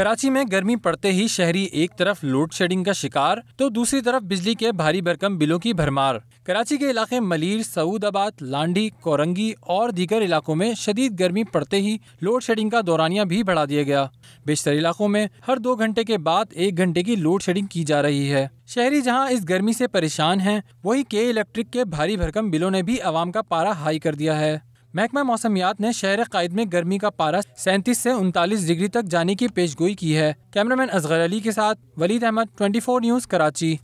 कराची में गर्मी पड़ते ही शहरी एक तरफ लोड शेडिंग का शिकार तो दूसरी तरफ बिजली के भारी भरकम बिलों की भरमार कराची के इलाके मलिर सऊदाबाद लांडी कोरंगी और दीगर इलाकों में शदीद गर्मी पड़ते ही लोड शेडिंग का दौरानिया भी बढ़ा दिया गया बेशतर इलाकों में हर दो घंटे के बाद एक घंटे की लोड शेडिंग की जा रही है शहरी जहां इस गर्मी से परेशान हैं, वही के इलेक्ट्रिक के भारी भरकम बिलों ने भी आवाम का पारा हाई कर दिया है महकमा मौसमियात ने शहर कायद में गर्मी का पारा सैंतीस से उनतालीस डिग्री तक जाने की पेशगोई की है कैमरामैन असगर अली के साथ वलीद अहमद ट्वेंटी न्यूज़ कराची